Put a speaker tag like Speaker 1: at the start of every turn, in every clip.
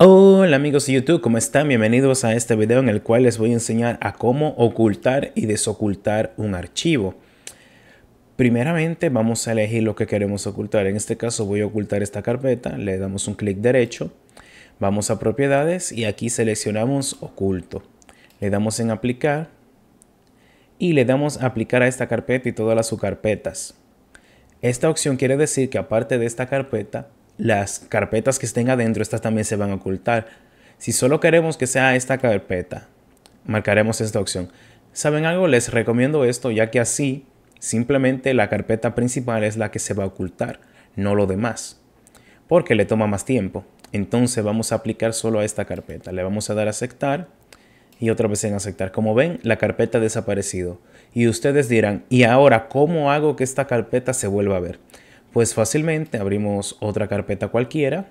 Speaker 1: Hola amigos de YouTube, ¿cómo están? Bienvenidos a este video en el cual les voy a enseñar a cómo ocultar y desocultar un archivo. Primeramente vamos a elegir lo que queremos ocultar. En este caso voy a ocultar esta carpeta, le damos un clic derecho, vamos a propiedades y aquí seleccionamos oculto. Le damos en aplicar y le damos aplicar a esta carpeta y todas las subcarpetas. Esta opción quiere decir que aparte de esta carpeta las carpetas que estén adentro, estas también se van a ocultar. Si solo queremos que sea esta carpeta, marcaremos esta opción. ¿Saben algo? Les recomiendo esto ya que así simplemente la carpeta principal es la que se va a ocultar, no lo demás, porque le toma más tiempo. Entonces vamos a aplicar solo a esta carpeta. Le vamos a dar a aceptar y otra vez en aceptar. Como ven, la carpeta ha desaparecido. Y ustedes dirán, ¿y ahora cómo hago que esta carpeta se vuelva a ver? Pues fácilmente abrimos otra carpeta cualquiera,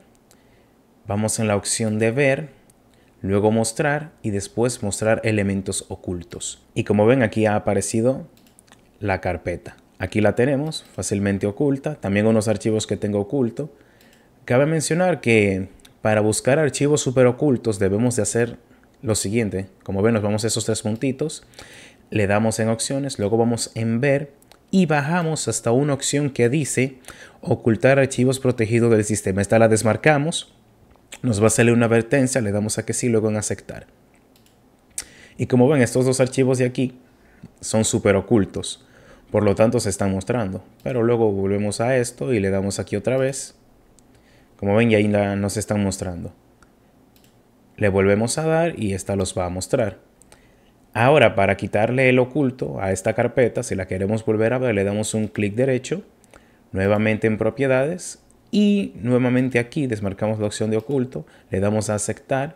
Speaker 1: vamos en la opción de ver, luego mostrar y después mostrar elementos ocultos. Y como ven aquí ha aparecido la carpeta. Aquí la tenemos fácilmente oculta, también unos archivos que tengo oculto. Cabe mencionar que para buscar archivos súper ocultos debemos de hacer lo siguiente. Como ven, nos vamos a esos tres puntitos, le damos en opciones, luego vamos en ver y bajamos hasta una opción que dice ocultar archivos protegidos del sistema. Esta la desmarcamos, nos va a salir una advertencia, le damos a que sí, luego en aceptar. Y como ven, estos dos archivos de aquí son súper ocultos, por lo tanto se están mostrando. Pero luego volvemos a esto y le damos aquí otra vez. Como ven, ya ahí nos están mostrando. Le volvemos a dar y esta los va a mostrar. Ahora, para quitarle el oculto a esta carpeta, si la queremos volver a ver, le damos un clic derecho, nuevamente en propiedades y nuevamente aquí desmarcamos la opción de oculto, le damos a aceptar,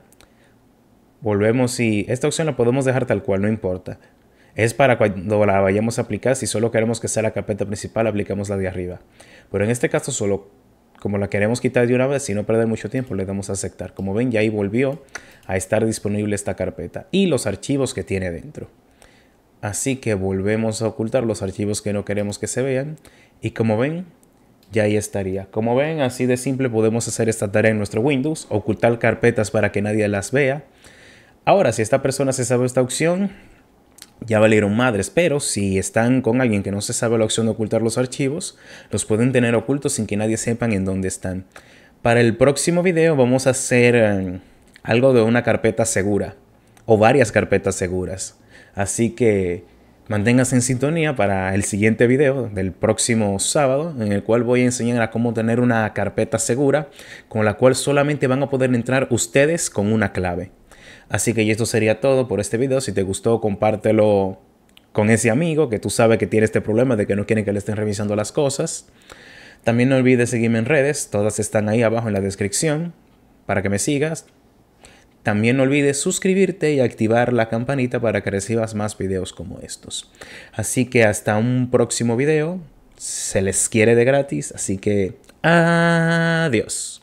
Speaker 1: volvemos y esta opción la podemos dejar tal cual, no importa. Es para cuando la vayamos a aplicar, si solo queremos que sea la carpeta principal, aplicamos la de arriba. Pero en este caso solo como la queremos quitar de una vez, si no perder mucho tiempo, le damos a aceptar. Como ven, ya ahí volvió a estar disponible esta carpeta y los archivos que tiene dentro. Así que volvemos a ocultar los archivos que no queremos que se vean y como ven, ya ahí estaría. Como ven, así de simple podemos hacer esta tarea en nuestro Windows, ocultar carpetas para que nadie las vea. Ahora, si esta persona se sabe esta opción, ya valieron madres, pero si están con alguien que no se sabe la opción de ocultar los archivos, los pueden tener ocultos sin que nadie sepan en dónde están. Para el próximo video vamos a hacer em, algo de una carpeta segura o varias carpetas seguras. Así que manténgase en sintonía para el siguiente video del próximo sábado en el cual voy a enseñar a cómo tener una carpeta segura con la cual solamente van a poder entrar ustedes con una clave. Así que esto sería todo por este video. Si te gustó, compártelo con ese amigo que tú sabes que tiene este problema de que no quieren que le estén revisando las cosas. También no olvides seguirme en redes, todas están ahí abajo en la descripción para que me sigas. También no olvides suscribirte y activar la campanita para que recibas más videos como estos. Así que hasta un próximo video. Se les quiere de gratis, así que adiós.